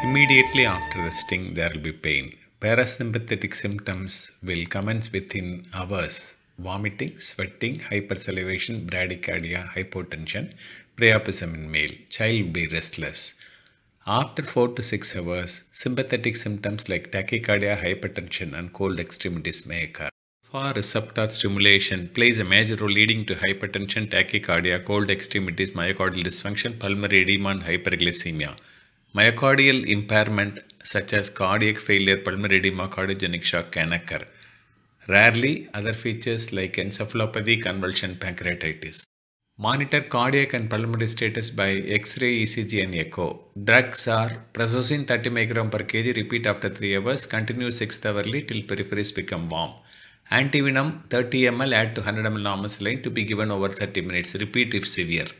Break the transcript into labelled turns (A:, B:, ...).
A: Immediately after the sting, there will be pain. Parasympathetic symptoms will commence within hours vomiting, sweating, hypersalivation, bradycardia, hypotension, priapism in male. Child will be restless. After 4 to 6 hours, sympathetic symptoms like tachycardia, hypertension, and cold extremities may occur. Far receptor stimulation plays a major role leading to hypertension, tachycardia, cold extremities, myocardial dysfunction, pulmonary edema, and hyperglycemia. Myocardial impairment such as cardiac failure, pulmonary edema, cardiogenic shock can occur. Rarely, other features like encephalopathy, convulsion, pancreatitis. Monitor cardiac and pulmonary status by X-ray, ECG and echo. Drugs are prazosin 30 mg per kg repeat after 3 hours, continue 6 hourly till peripheries become warm. Antivenom 30 ml add to 100 ml normal saline to be given over 30 minutes. Repeat if severe.